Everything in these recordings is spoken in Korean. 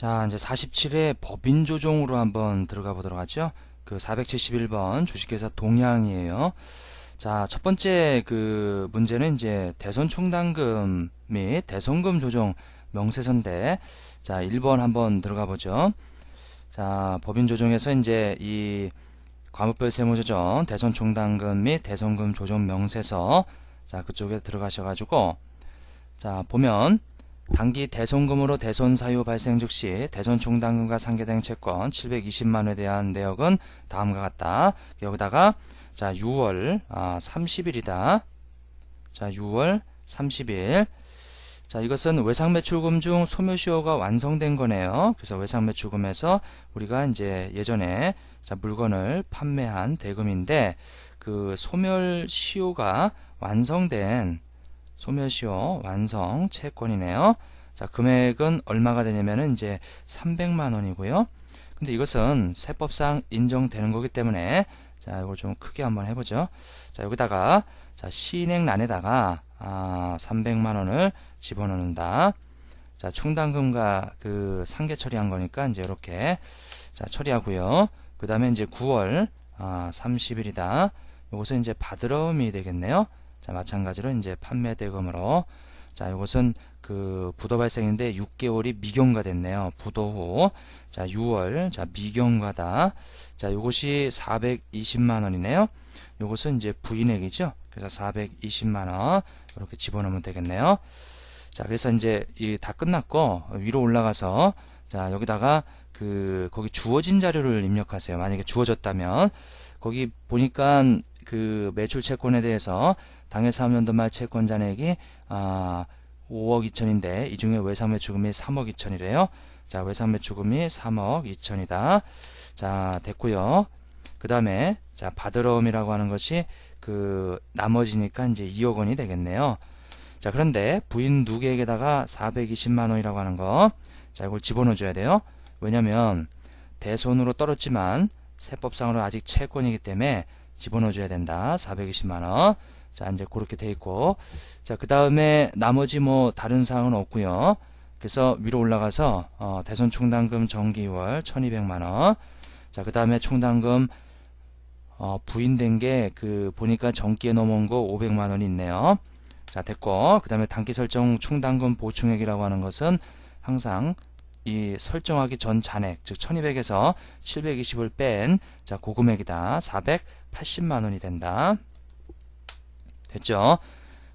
자, 이제 47회 법인 조정으로 한번 들어가 보도록 하죠. 그 471번 주식회사 동양이에요. 자, 첫 번째 그 문제는 이제 대선 충당금 및 대선금 조정 명세선대. 자, 1번 한번 들어가 보죠. 자, 법인 조정에서 이제 이 과목별 세무조정, 대선 충당금 및 대선금 조정 명세서. 자, 그쪽에 들어가셔가지고. 자, 보면 단기 대손금으로 대손 사유 발생 즉시 대손 충당금과 상계된 채권 720만에 원 대한 내역은 다음과 같다. 여기다가 자 6월 아, 30일이다. 자 6월 30일 자 이것은 외상 매출금 중 소멸시효가 완성된 거네요. 그래서 외상 매출금에서 우리가 이제 예전에 자 물건을 판매한 대금인데 그 소멸시효가 완성된 소멸시효 완성 채권이네요. 자, 금액은 얼마가 되냐면 이제 300만 원이고요. 근데 이것은 세법상 인정되는 거기 때문에 자, 이걸 좀 크게 한번 해 보죠. 자, 여기다가 자, 시행란에다가 아, 300만 원을 집어넣는다. 자, 충당금과 그 상계 처리한 거니까 이제 이렇게 자, 처리하고요. 그다음에 이제 9월 아, 30일이다. 이것은 이제 받으러움이 되겠네요. 자, 마찬가지로 이제 판매 대금으로 자, 이것은 그 부도 발생인데 6개월이 미경과 됐네요. 부도 후. 자, 6월. 자, 미경과다. 자, 이것이 420만 원이네요. 이것은 이제 부인액이죠. 그래서 420만 원 이렇게 집어넣으면 되겠네요. 자, 그래서 이제 다 끝났고 위로 올라가서 자, 여기다가 그 거기 주어진 자료를 입력하세요. 만약에 주어졌다면 거기 보니까 그 매출 채권에 대해서 당해서 하면도 말 채권자 내기 아, 5억 2천인데 이 중에 외상매 출금이 3억 2천이래요. 자 외상매 출금이 3억 2천이다. 자 됐고요. 그 다음에 자 받으러움이라고 하는 것이 그 나머지니까 이제 2억 원이 되겠네요. 자 그런데 부인 누구에게다가 420만 원이라고 하는 거. 자 이걸 집어넣어 줘야 돼요. 왜냐면 대손으로 떨었지만 세법상으로 아직 채권이기 때문에 집어넣어 줘야 된다. 420만 원. 자, 이제 그렇게 돼 있고. 자, 그 다음에 나머지 뭐 다른 사항은 없고요. 그래서 위로 올라가서 어, 대선 충당금 정기월 1200만원 자 그 다음에 충당금 어, 부인된 게 그 보니까 정기에 넘어온 거 500만원이 있네요 자 됐고 그 다음에 단기 설정 충당금 보충액이라고 하는 것은 항상 이 설정하기 전 잔액 즉 1200에서 720을 뺀자 고금액이다 480만원이 된다 됐죠?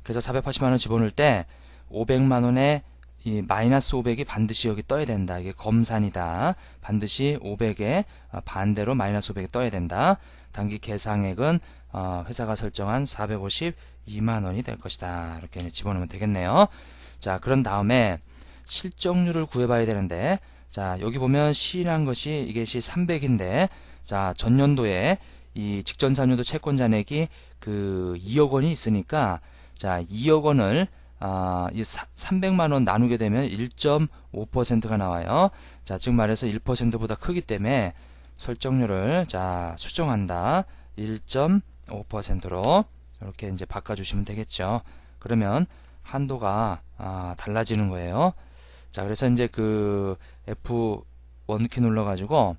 그래서 480만원 집어넣을 때 500만원에 이 마이너스 500이 반드시 여기 떠야 된다. 이게 검산이다. 반드시 500에 어, 반대로 마이너스 500이 떠야 된다. 단기 계상액은 어, 회사가 설정한 452만원이 될 것이다. 이렇게 집어넣으면 되겠네요. 자, 그런 다음에 실적률을 구해봐야 되는데, 자, 여기 보면 시인한 것이 이게 시 300인데, 자, 전년도에 이 직전 3년도 채권 잔액이 그 2억 원이 있으니까 자 2억 원을 아, 이 300만 원 나누게 되면 1.5%가 나와요. 자, 즉 말해서 1%보다 크기 때문에 설정률을 자, 수정한다. 1.5%로 이렇게 이제 바꿔 주시면 되겠죠. 그러면 한도가 아, 달라지는 거예요. 자, 그래서 이제 그 F1키 눌러 가지고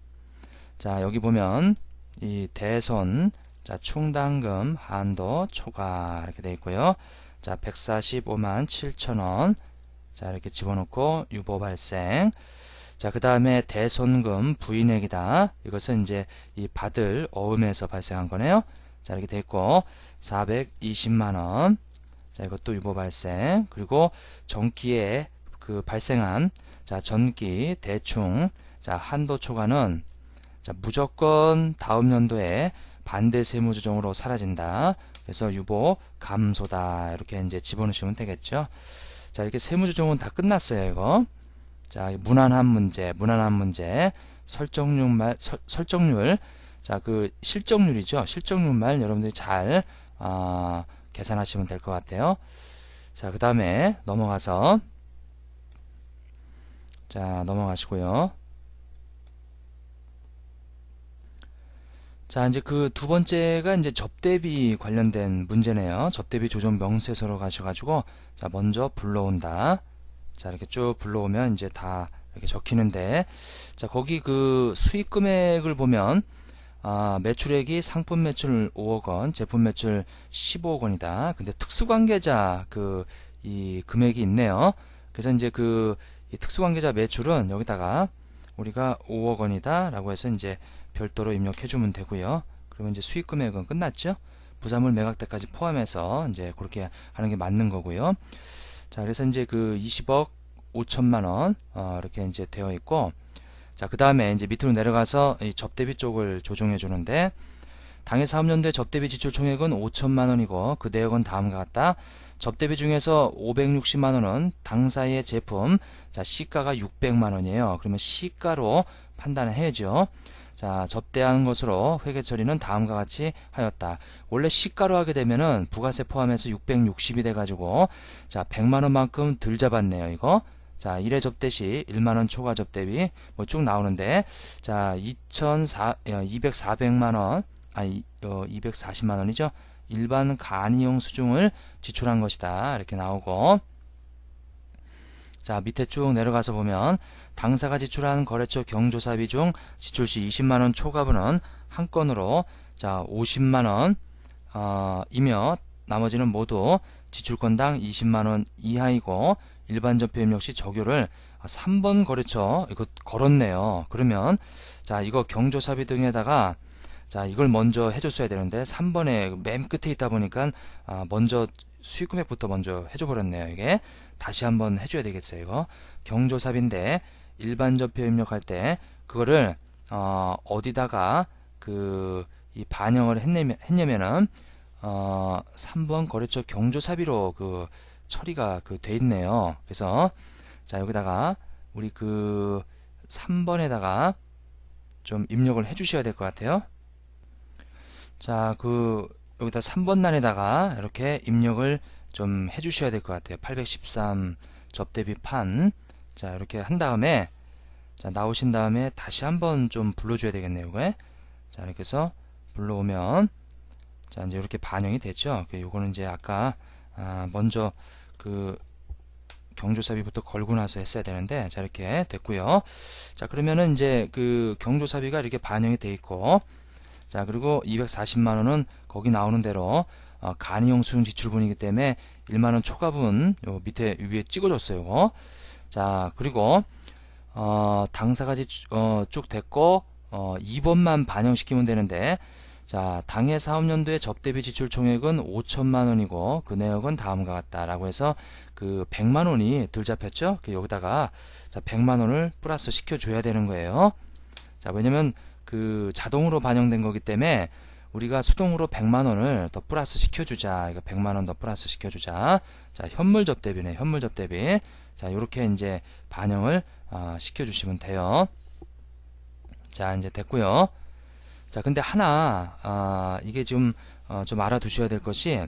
자, 여기 보면 이대손자 충당금 한도 초과 이렇게 되어 있고요. 자 145만 7천원 자 이렇게 집어넣고 유보 발생 자그 다음에 대손금 부인액이다. 이것은 이제 이 받을 어음에서 발생한 거네요. 자 이렇게 되어 있고 420만원 자 이것도 유보 발생 그리고 전기에 그 발생한 자 전기 대충 자 한도 초과는 자, 무조건 다음 연도에 반대 세무 조정으로 사라진다. 그래서 유보 감소다. 이렇게 이제 집어넣으시면 되겠죠. 자, 이렇게 세무 조정은 다 끝났어요, 이거. 자, 무난한 문제, 무난한 문제, 설정률 말, 설, 정률 자, 그 실정률이죠. 실정률 말 여러분들이 잘 어, 계산하시면 될 것 같아요. 자, 그 다음에 넘어가서 자, 넘어가시고요. 자, 이제 그 두 번째가 이제 접대비 관련된 문제네요. 접대비 조정 명세서로 가셔가지고, 자, 먼저 불러온다. 자, 이렇게 쭉 불러오면 이제 다 이렇게 적히는데, 자, 거기 그 수익 금액을 보면, 아, 매출액이 상품 매출 5억 원, 제품 매출 15억 원이다. 근데 특수관계자 그 이 금액이 있네요. 그래서 이제 그 이 특수관계자 매출은 여기다가 우리가 5억 원이다라고 해서 이제 별도로 입력해주면 되고요. 그러면 이제 수익 금액은 끝났죠? 부산물 매각대까지 포함해서 이제 그렇게 하는 게 맞는 거고요. 자, 그래서 이제 그 20억 5천만 원 어, 이렇게 이제 되어 있고, 자, 그 다음에 이제 밑으로 내려가서 접대비 쪽을 조정해 주는데, 당해 사업연대 접대비 지출 총액은 5천만 원이고 그 내역은 다음과 같다. 접대비 중에서 560만 원은 당사의 제품, 자 시가가 600만 원이에요. 그러면 시가로 판단해야죠. 을자 접대한 것으로 회계 처리는 다음과 같이 하였다. 원래 시가로 하게 되면은 부가세 포함해서 660이 돼가지고 자 100만 원만큼 들 잡았네요. 이거. 자, 1회 접대 시 1만원 초과 접대비 뭐 쭉 나오는데 자, 2,400, 400만원 어, 아, 이, 어, 240만 원이죠. 일반 간이용 수중을 지출한 것이다. 이렇게 나오고 자 밑에 쭉 내려가서 보면 당사가 지출한 거래처 경조사비 중 지출 시 20만 원 초과분은 한 건으로 자 50만 원 어, 이며 나머지는 모두 지출건당 20만 원 이하이고 일반 전표임 역시 적용을 3번 거래처 이거 걸었네요. 그러면 자 이거 경조사비 등에다가 자 이걸 먼저 해줬어야 되는데 3번에 맨 끝에 있다 보니까 아, 먼저 수익금액부터 먼저 해줘버렸네요 이게 다시 한번 해줘야 되겠어요 이거 경조사비인데 일반 좌표 입력할 때 그거를 어, 디다가 그 이 반영을 했냐면, 했냐면은 어, 3번 거래처 경조사비로 그 처리가 그 돼 있네요. 그래서 자 여기다가 우리 그 3번에다가 좀 입력을 해 주셔야 될 것 같아요. 자, 그 여기다 3번 란에다가 이렇게 입력을 좀 해주셔야 될 것 같아요. 813 접대비판 자 이렇게 한 다음에 자 나오신 다음에 다시 한번 좀 불러줘야 되겠네요. 이거에 자 이렇게 해서 불러오면 자 이제 이렇게 반영이 됐죠. 그 요거는 이제 아까 아, 먼저 그 경조사비부터 걸고 나서 했어야 되는데 자 이렇게 됐고요. 자 그러면은 이제 그 경조사비가 이렇게 반영이 돼 있고 자 그리고 240만원은 거기 나오는 대로 어, 간이용 수용 지출분이기 때문에 1만원 초과분 요 밑에 위에 찍어줬어요 이거. 자 그리고 어, 당사까지 어, 쭉 됐고 어, 2번만 반영시키면 되는데 자 당해 사업연도의 접대비 지출 총액은 5천만 원이고 그 내역은 다음과 같다라고 해서 그 100만 원이 들 잡혔죠. 그 여기다가 자 100만 원을 플러스 시켜줘야 되는 거예요. 자 왜냐면 그 자동으로 반영된 거기 때문에 우리가 수동으로 100만 원을 더 플러스 시켜주자. 이거 100만 원 더 플러스 시켜주자. 자, 현물 접대비네. 현물 접대비. 자, 이렇게 이제 반영을 어, 시켜주시면 돼요. 자, 이제 됐고요. 자, 근데 하나 어, 이게 좀좀 어, 좀 알아두셔야 될 것이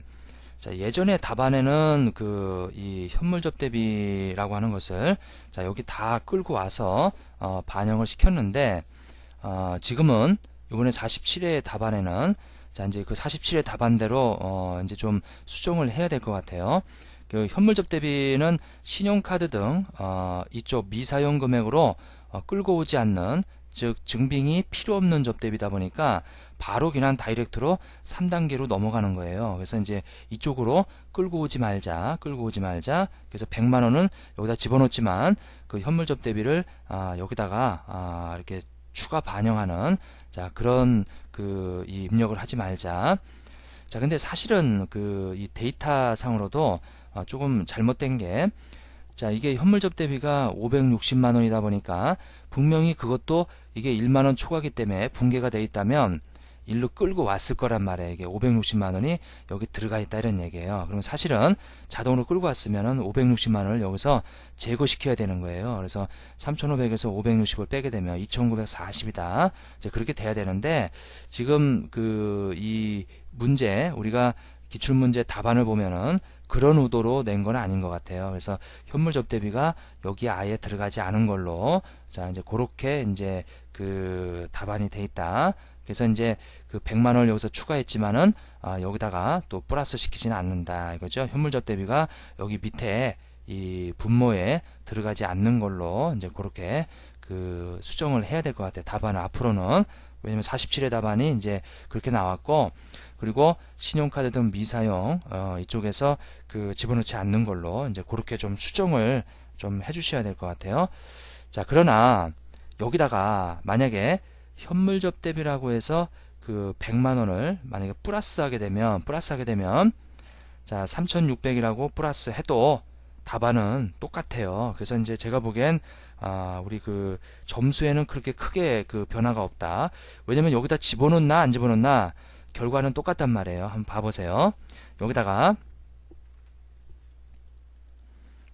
자, 예전에 답안에는 그 이 현물 접대비라고 하는 것을 자, 여기 다 끌고 와서 어, 반영을 시켰는데 어, 지금은 이번에 47회 답안에는 자 이제 그 47회 답안대로 어, 이제 좀 수정을 해야 될 것 같아요. 그 현물접 대비는 신용카드 등 어, 이쪽 미사용 금액으로 어, 끌고 오지 않는 즉 증빙이 필요 없는 접대비다 보니까 바로 그냥 다이렉트로 3단계로 넘어가는 거예요. 그래서 이제 이쪽으로 끌고 오지 말자, 끌고 오지 말자. 그래서 100만 원은 여기다 집어넣지만 그 현물 접대비를 아, 여기다가 아, 이렇게 추가 반영하는 자 그런 그이 입력을 하지 말자. 자 근데 사실은 그 이 데이터 상으로도 아, 어, 조금 잘못된 게자 이게 현물 접대비가 560만 원이다 보니까 분명히 그것도 이게 1만 원 초과기 때문에 붕괴가 돼 있다면 일로 끌고 왔을 거란 말이에요. 이게 560만 원이 여기 들어가 있다 이런 얘기예요. 그럼 사실은 자동으로 끌고 왔으면은 560만 원을 여기서 제거시켜야 되는 거예요. 그래서 3,500에서 560을 빼게 되면 2,940이다. 이제 그렇게 돼야 되는데 지금 그 이 문제 우리가 기출문제 답안을 보면은 그런 의도로 낸 건 아닌 것 같아요. 그래서 현물 접대비가 여기 아예 들어가지 않은 걸로 자 이제 그렇게 이제 그 답안이 돼 있다. 그래서 이제 그 100만 원을 여기서 추가했지만은 아, 여기다가 또 플러스 시키지는 않는다 이거죠. 현물 접대비가 여기 밑에 이 분모에 들어가지 않는 걸로 이제 그렇게 그 수정을 해야 될 것 같아요. 답안을 앞으로는 왜냐면 47의 답안이 이제 그렇게 나왔고 그리고 신용카드 등 미사용 어, 이쪽에서 그 집어넣지 않는 걸로 이제 그렇게 좀 수정을 좀 해주셔야 될 것 같아요. 자 그러나 여기다가 만약에 현물 접대비라고 해서 그 100만 원을 만약에 플러스하게 되면 플러스하게 되면 자 3,600이라고 플러스 해도 답안은 똑같아요. 그래서 이제 제가 보기엔 아 우리 그 점수에는 그렇게 크게 그 변화가 없다. 왜냐면 여기다 집어넣나 안 집어넣나 결과는 똑같단 말이에요. 한번 봐보세요. 여기다가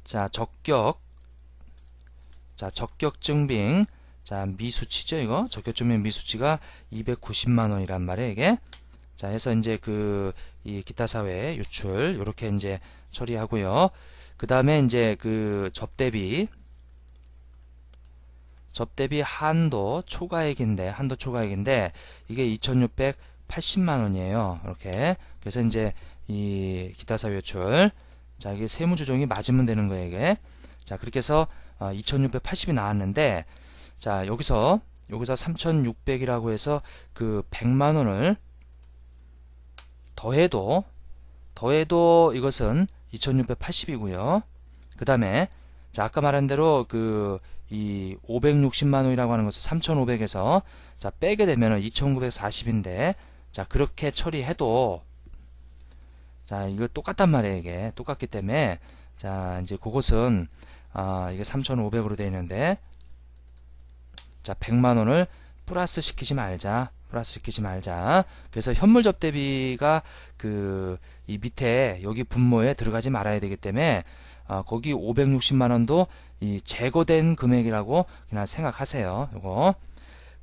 자 적격 자 적격 증빙 자, 미수치죠, 이거? 적격증명 미수치가 290만원이란 말이에요, 이게. 자, 해서 이제 그, 이 기타사회 유출, 요렇게 이제 처리하고요. 그 다음에 이제 그 접대비. 접대비 한도 초과액인데, 한도 초과액인데, 이게 2680만원이에요. 이렇게. 그래서 이제 이 기타사회 유출. 자, 이게 세무조정이 맞으면 되는 거예요, 이게. 자, 그렇게 해서 2680이 어, 나왔는데, 자, 여기서 여기서 3,600이라고 해서 그 100만 원을 더해도 더해도 이것은 2,680이고요. 그다음에 자, 아까 말한 대로 그 이 560만 원이라고 하는 것은 3,500에서 자, 빼게 되면은 2,940인데 자, 그렇게 처리해도 자, 이거 똑같단 말이에요, 이게. 똑같기 때문에 자, 이제 그것은 아, 이게 3,500으로 되어 있는데 자, 100만 원을 플러스 시키지 말자. 플러스 시키지 말자. 그래서 현물접 대비가 그 이 밑에 여기 분모에 들어가지 말아야 되기 때문에 아, 거기 560만 원도 이 제거된 금액이라고 그냥 생각하세요. 이거.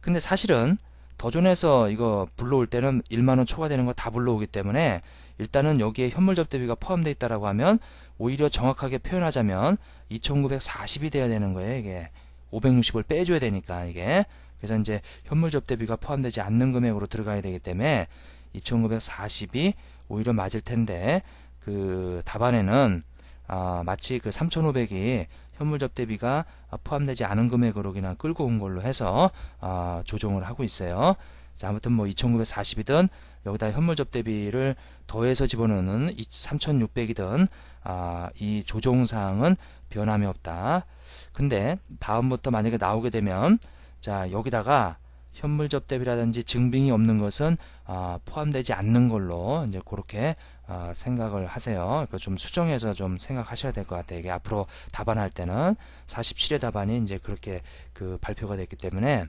근데 사실은 더존에서 이거 불러올 때는 1만 원 초과되는 거 다 불러오기 때문에 일단은 여기에 현물접 대비가 포함되어 있다라고 하면 오히려 정확하게 표현하자면 2,940이 돼야 되는 거예요, 이게. 560을 빼줘야 되니까 이게 그래서 이제 현물 접대비가 포함되지 않는 금액으로 들어가야 되기 때문에 2 9 4 0이 오히려 맞을 텐데 그 답안에는 아, 마치 그 3,500이 현물 접대비가 포함되지 않은 금액으로 그냥 끌고 온 걸로 해서 아, 조정을 하고 있어요. 자, 아무튼 뭐 2,940이든 여기다 현물접 대비를 더해서 집어넣는 3600이든 아, 이 조정사항은 변함이 없다. 근데 다음부터 만약에 나오게 되면 자 여기다가 현물접 대비라든지 증빙이 없는 것은 아, 포함되지 않는 걸로 이제 그렇게 아, 생각을 하세요. 그러니까 좀 수정해서 좀 생각하셔야 될 것 같아요. 이게 앞으로 답안할 때는 47의 답안이 이제 그렇게 그 발표가 됐기 때문에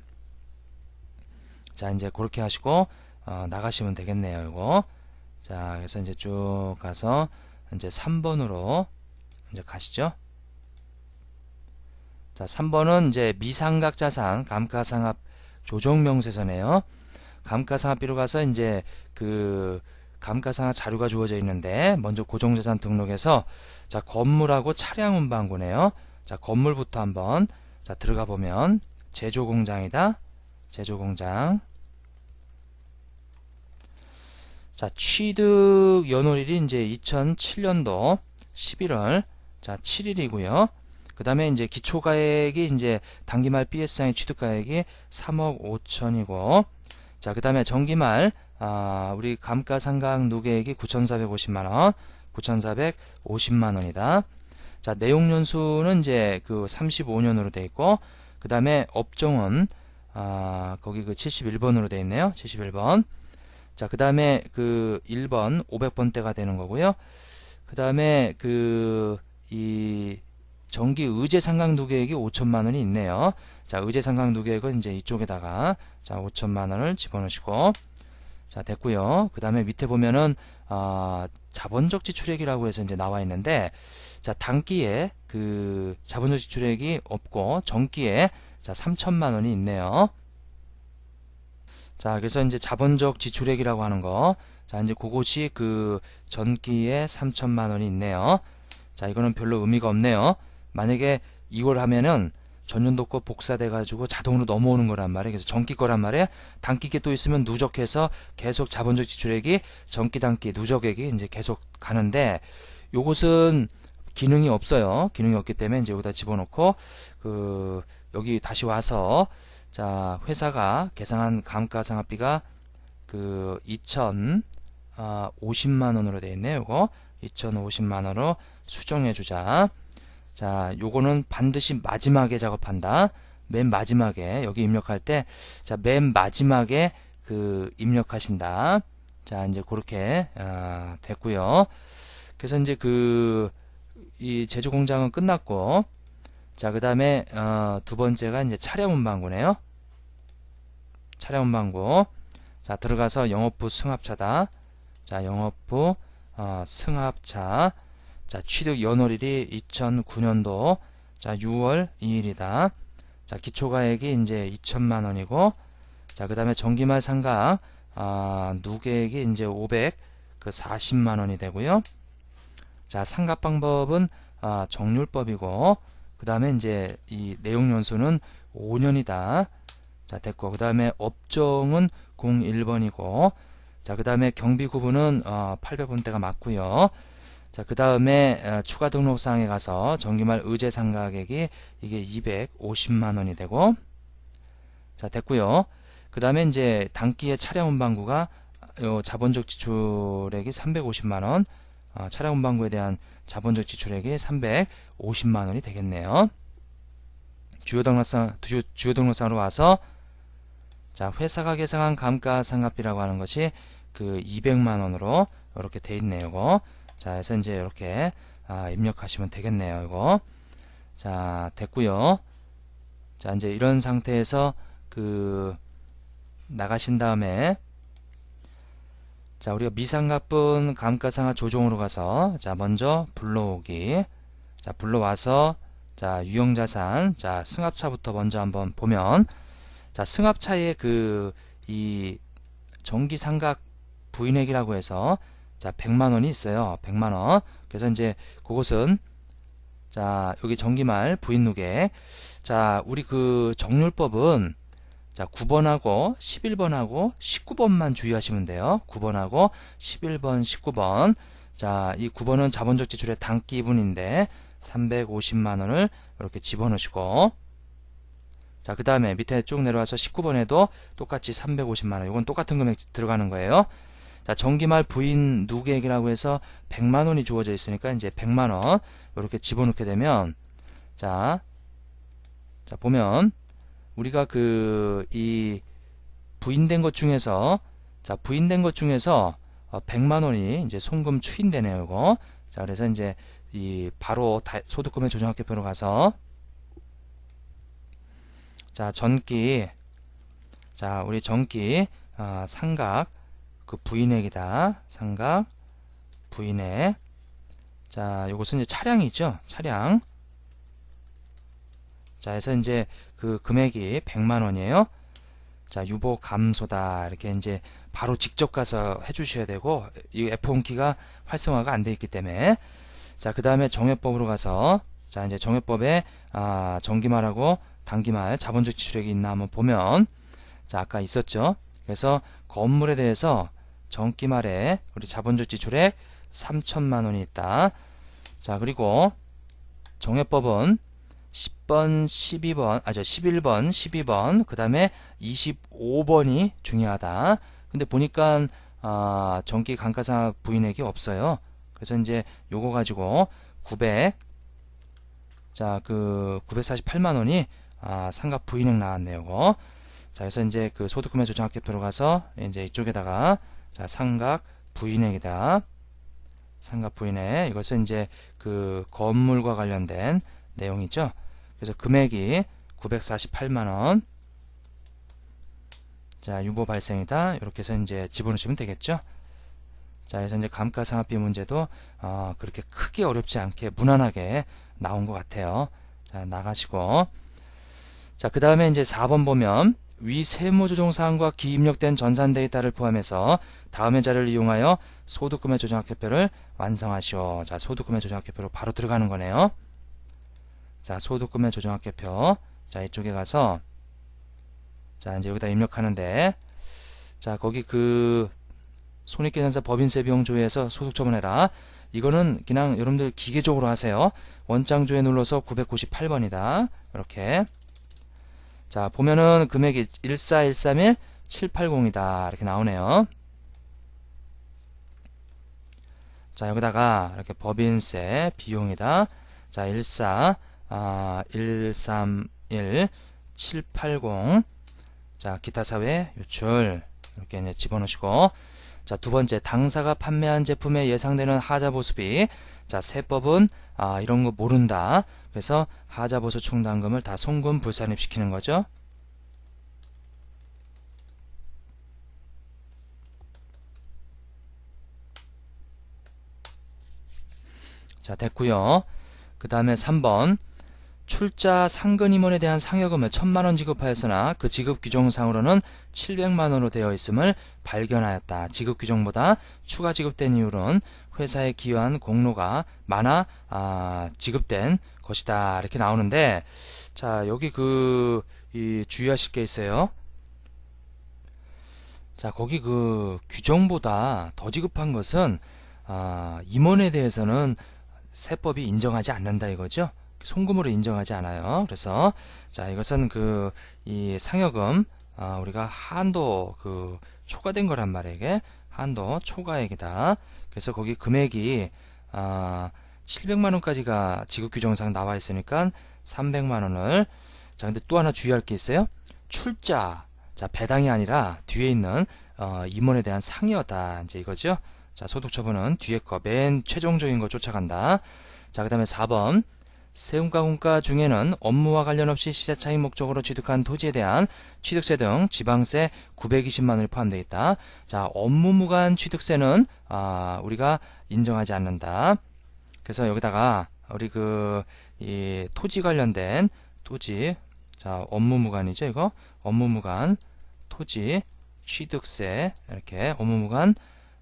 자 이제 그렇게 하시고 어, 나가시면 되겠네요. 이거 자 그래서 이제 쭉 가서 이제 3번으로 이제 가시죠. 자 3번은 이제 미상각자산 감가상각 조정명세서네요. 감가상각비로 가서 이제 그 감가상각 자료가 주어져 있는데 먼저 고정재산 등록에서 자 건물하고 차량 운반고네요. 자 건물부터 한번 자 들어가 보면 제조공장이다. 제조공장 자, 취득 연월일이 이제 2007년도 11월 자, 7일이고요. 그 다음에 이제 기초가액이 이제 단기말 b s 의 취득가액이 3억 5천이고, 자, 그 다음에 정기말, 아, 우리 감가상각 누계액이 9,450만원, 9,450만원이다. 자, 내용연수는 이제 그 35년으로 돼 있고, 그 다음에 업종은, 아, 거기 그 71번으로 돼 있네요. 71번. 자, 그 다음에 그 1번 500번대가 되는 거고요. 그 다음에 그 이 전기 의제 상각 누계액이 5천만 원이 있네요. 자, 의제 상각 누계액은 이제 이쪽에다가 자, 5천만 원을 집어넣으시고 자, 됐고요. 그 다음에 밑에 보면은 아, 자본적 지출액이라고 해서 이제 나와 있는데 자, 단기에 그 자본적 지출액이 없고 정기에 자, 3천만 원이 있네요. 자, 그래서 이제 자본적 지출액이라고 하는 거. 자, 이제 그것이 그 전기에 3천만 원이 있네요. 자, 이거는 별로 의미가 없네요. 만약에 이걸 하면은 전년도 거 복사돼 가지고 자동으로 넘어오는 거란 말이에요. 그래서 전기 거란 말이에요. 단기게 또 있으면 누적해서 계속 자본적 지출액이 전기 단기 누적액이 이제 계속 가는데 요것은 기능이 없어요. 기능이 없기 때문에 이제 여기다 집어넣고 그 여기 다시 와서 자, 회사가 계산한 감가상각비가 그 2,050만 아, 원으로 되어 있네요. 이거 2,050만 원으로 수정해 주자. 자, 요거는 반드시 마지막에 작업한다. 맨 마지막에 여기 입력할 때 자, 맨 마지막에 그 입력하신다. 자, 이제 그렇게 아, 됐고요. 그래서 이제 그 이 제조 공장은 끝났고 자, 그 다음에, 어, 두 번째가 이제 차량 운반구네요 차량 운반구 자, 들어가서 영업부 승합차다. 자, 영업부, 어, 승합차. 자, 취득 연월일이 2009년도, 자, 6월 2일이다. 자, 기초가액이 이제 2천만 원이고, 자, 그 다음에 정기말 상가 아, 누계액이 이제 5 40만 그 원이 되고요. 자, 상각 방법은, 아, 정률법이고, 그 다음에 이제 이 내용 연수는 5년이다. 자, 됐고. 그 다음에 업종은 01번이고. 자, 그 다음에 경비 구분은 어, 800원대가 맞고요. 자, 그 다음에 어, 추가 등록사항에 가서 정기말 의제 상가액이 이게 250만 원이 되고. 자, 됐고요. 그 다음에 이제 단기의 차량 운반구가 요 어, 자본적 지출액이 350만 원. 아, 차량 운반구에 대한 자본적 지출액이 350만 원이 되겠네요. 주요 등록상 주요, 등록상으로 와서 자 회사가 계상한 감가상각비라고 하는 것이 그 200만 원으로 이렇게 돼 있네요. 이거 자 해서 이제 이렇게 아, 입력하시면 되겠네요. 이거 자 됐고요. 자 이제 이런 상태에서 그 나가신 다음에 자, 우리가 미상가뿐 감가상각 조정으로 가서 자, 먼저 불러오기. 자, 불러와서 자, 유형자산. 자, 승합차부터 먼저 한번 보면 자, 승합차의 그이 정기 상각 부인액이라고 해서 자, 100만 원이 있어요. 100만 원. 그래서 이제 그것은 자, 여기 정기말 부인룩에 자, 우리 그 정률법은 자, 9번하고 11번하고 19번만 주의하시면 돼요. 9번하고 11번, 19번. 자, 이 9번은 자본적 지출의 단기분인데 350만원을 이렇게 집어넣으시고 자, 그 다음에 밑에 쭉 내려와서 19번에도 똑같이 350만원. 이건 똑같은 금액 들어가는 거예요. 자, 정기말 부인 누계액이라고 해서 100만원이 주어져 있으니까 이제 100만원 이렇게 집어넣게 되면 자, 자, 보면 우리가 그 이 부인된 것 중에서 자 부인된 것 중에서 100만 어, 원이 이제 송금 추인되네요. 이거 자 그래서 이제 이 바로 다, 소득금의 조정학개표로 가서 자 전기 자 우리 전기 어, 상각그 부인액이다 상각 부인액 자 요것은 이제 차량이죠 차량 자, 해서 이제 그 금액이 100만 원이에요. 자, 유보 감소다. 이렇게 이제 바로 직접 가서 해 주셔야 되고 이 F1키가 활성화가 안 돼 있기 때문에 자, 그다음에 정해법으로 가서 자, 이제 정해법에 아, 정기말하고 단기말 자본적 지출액이 있나 한번 보면 자, 아까 있었죠. 그래서 건물에 대해서 정기말에 우리 자본적 지출액 3천만 원이 있다. 자, 그리고 정해법은 10번, 12번, 아저 11번, 12번, 그 다음에 25번이 중요하다. 근데 보니까 아, 전기 감가사 부인액이 없어요. 그래서 이제 요거 가지고 900, 자그 948만 원이 아, 상각 부인액 나왔네요. 요거. 자 그래서 이제 그 소득금액 조정학계표로 가서 이제 이쪽에다가 자 상각 부인액이다. 상각 부인액 이것은 이제 그 건물과 관련된 내용이죠. 그래서 금액이 948만원 자 유보 발생이다 이렇게 해서 이제 집어넣으시면 되겠죠 자 그래서 이제 감가상각비 문제도 어, 그렇게 크게 어렵지 않게 무난하게 나온 것 같아요 자 나가시고 자그 다음에 이제 4번 보면 위 세무조정사항과 기입력된 전산 데이터를 포함해서 다음의 자료를 이용하여 소득금액 조정학회표를 완성하시오. 자, 소득금액 조정학회표로 바로 들어가는 거네요. 자, 소득금여조정합계표 자, 이쪽에 가서 자, 이제 여기다 입력하는데 자, 거기 그 손익계산서 법인세 비용 조회에서 소득 처분해라. 이거는 그냥 여러분들 기계적으로 하세요. 원장 조회 눌러서 998번이다. 이렇게. 자, 보면은 금액이 14131 780이다. 이렇게 나오네요. 자, 여기다가 이렇게 법인세 비용이다. 자, 14 131 아, 780 자, 기타 사회 유출 이렇게 이제 집어넣으시고 자, 두 번째 당사가 판매한 제품에 예상되는 하자 보수비. 자, 세법은 아, 이런 거 모른다. 그래서 하자 보수 충당금을 다 송금 불산입시키는 거죠. 자, 됐고요. 그다음에 3번 출자 상근임원에 대한 상여금을 천만원 지급하였으나 그 지급 규정상으로는 700만원으로 되어 있음을 발견하였다. 지급 규정보다 추가 지급된 이유는 회사에 기여한 공로가 많아 아, 지급된 것이다. 이렇게 나오는데 자 여기 그 이, 주의하실 게 있어요. 자 거기 그 규정보다 더 지급한 것은 아, 임원에 대해서는 세법이 인정하지 않는다 이거죠. 송금으로 인정하지 않아요. 그래서 자 이것은 그이 상여금 아, 우리가 한도 그 초과된 거란 말에게 한도 초과액이다. 그래서 거기 금액이 아, 700만 원까지가 지급 규정상 나와 있으니까 300만 원을 자 근데 또 하나 주의할 게 있어요. 출자 자 배당이 아니라 뒤에 있는 어, 임원에 대한 상여다 이제 이거죠. 자 소득처분은 뒤에 거 맨 최종적인 거 쫓아간다. 자그 다음에 4번 세운가공과 중에는 업무와 관련 없이 시세차익 목적으로 취득한 토지에 대한 취득세 등 지방세 920만원이 포함되어 있다. 자, 업무 무관 취득세는 아, 우리가 인정하지 않는다. 그래서 여기다가 우리 그이 토지 관련된 토지 자, 업무 무관이죠, 이거. 업무 무관 토지 취득세 이렇게 업무 무관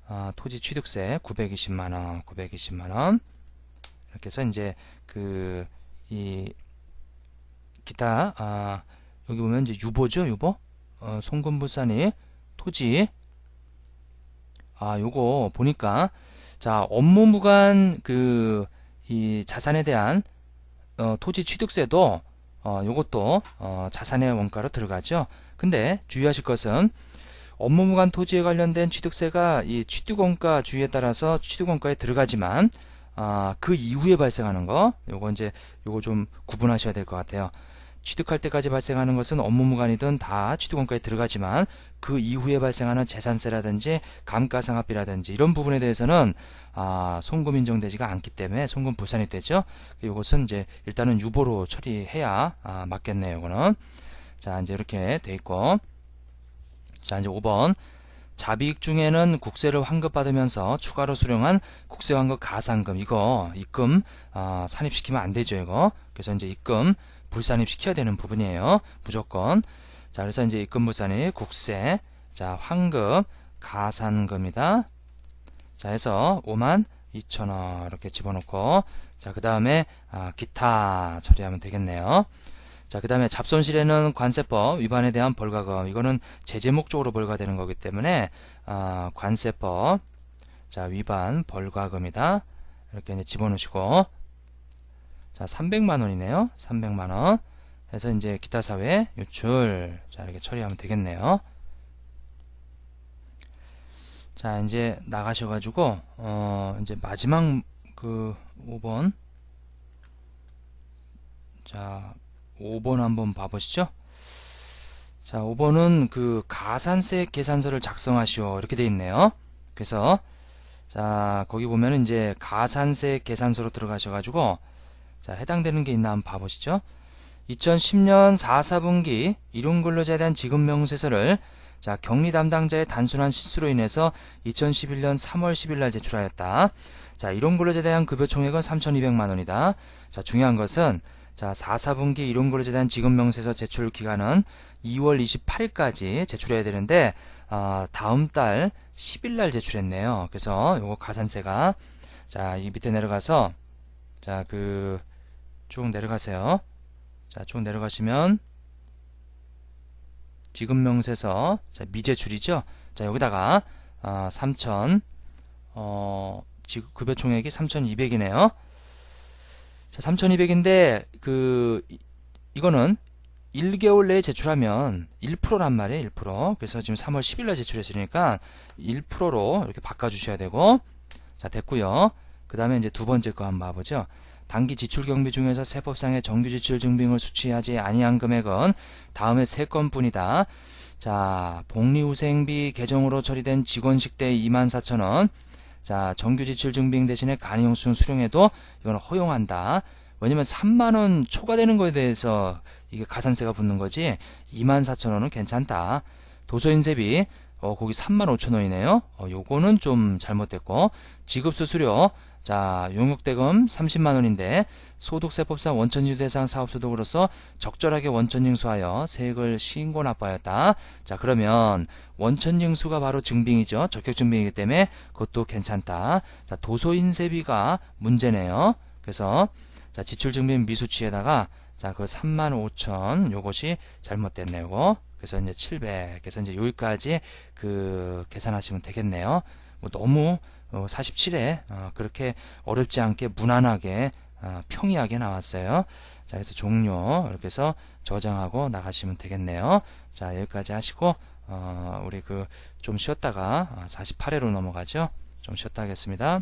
아, 토지 취득세 920만원, 920만원. 이렇게 해서 이제 그 이 기타 아 여기 보면 이제 유보죠 유보 어, 송금불산이 토지 아 요거 보니까 자 업무무관 그 이 자산에 대한 어, 토지 취득세도 어, 요것도 어, 자산의 원가로 들어가죠 근데 주의하실 것은 업무무관 토지에 관련된 취득세가 이 취득원가 주의에 따라서 취득원가에 들어가지만 아, 그 이후에 발생하는 거, 요거 이제 요거 좀 구분하셔야 될 것 같아요. 취득할 때까지 발생하는 것은 업무무관이든 다 취득원가에 들어가지만 그 이후에 발생하는 재산세라든지 감가상각비라든지 이런 부분에 대해서는 아, 송금 인정되지가 않기 때문에 송금 불산이 되죠. 이것은 이제 일단은 유보로 처리해야 아, 맞겠네요. 이거는 자 이제 이렇게 돼 있고 자 이제 5번 자비익 중에는 국세를 환급받으면서 추가로 수령한 국세 환급 가산금 이거 입금 어, 산입시키면 안 되죠 이거 그래서 이제 입금 불산입 시켜야 되는 부분이에요 무조건 자 그래서 이제 입금 불산입 국세 자 환급 가산금이다 자 해서 5만 2천원 이렇게 집어넣고 자그 다음에 아, 기타 처리하면 되겠네요 자, 그 다음에 잡손실에는 관세법 위반에 대한 벌과금 이거는 제재목 적으로 벌과되는 거기 때문에, 아, 관세법, 자, 위반 벌과금이다 이렇게 이제 집어넣으시고, 자, 300만원이네요. 300만원. 해서 이제 기타사회 유출. 자, 이렇게 처리하면 되겠네요. 자, 이제 나가셔가지고, 어, 이제 마지막 그 5번. 자, 5번 한번 봐보시죠. 자, 5번은 그 가산세 계산서를 작성하시오. 이렇게 돼 있네요. 그래서 자, 거기 보면 이제 가산세 계산서로 들어가셔 가지고 자, 해당되는 게 있나 한번 봐보시죠. 2010년 4, 4분기 일용 근로자에 대한 지급 명세서를 자, 격리 담당자의 단순한 실수로 인해서 2011년 3월 10일 날 제출하였다. 자, 일용 근로자에 대한 급여 총액은 3,200만 원이다. 자, 중요한 것은 자, 4, 4분기 이론근로자에 대한 지급명세서 제출 기간은 2월 28일까지 제출해야 되는데 어, 다음 달 10일 날 제출했네요. 그래서 요거 가산세가 자, 이 밑에 내려가서 자, 그쭉 내려가세요. 자, 쭉 내려가시면 지급명세서 자, 미제출이죠. 자, 여기다가 아, 어, 3천 어, 지급 급여 총액이 3,200이네요. 자, 3200인데 그 이거는 1개월 내에 제출하면 1%란 말이에요. 1%. 그래서 지금 3월 10일 날 제출했으니까 1%로 이렇게 바꿔 주셔야 되고 자, 됐고요. 그다음에 이제 두 번째 거 한번 봐 보죠. 단기 지출 경비 중에서 세법상의 정규 지출 증빙을 수취하지 아니한 금액은 다음에 세 건뿐이다. 자, 복리후생비 계정으로 처리된 직원 식대 24,000원, 자, 정규 지출 증빙 대신에 간이용수는 수령해도 이건 허용한다. 왜냐면 3만 원 초과되는 거에 대해서 이게 가산세가 붙는 거지 2만 4천 원은 괜찮다. 도서인세비 어 거기 3만 5천 원이네요. 어 요거는 좀 잘못됐고 지급수 수료 자, 용역대금 30만원인데 소득세법상 원천징수 대상 사업소득으로서 적절하게 원천징수하여 세액을 신고 납부하였다. 자, 그러면 원천징수가 바로 증빙이죠. 적격증빙이기 때문에 그것도 괜찮다. 자, 도소인세비가 문제네요. 그래서 자, 지출증빙 미수치에다가 자, 그 35,000 요것이 잘못됐네요. 요거. 그래서 이제 700. 그래서 이제 여기까지 그 계산하시면 되겠네요. 뭐 너무 47에 어, 어, 그렇게 어렵지 않게 무난하게 어, 평이하게 나왔어요. 자, 그래서 종료 이렇게 해서 저장하고 나가시면 되겠네요. 자, 여기까지 하시고 우리 그 좀 쉬었다가 48회로 넘어가죠. 좀 쉬었다 하겠습니다.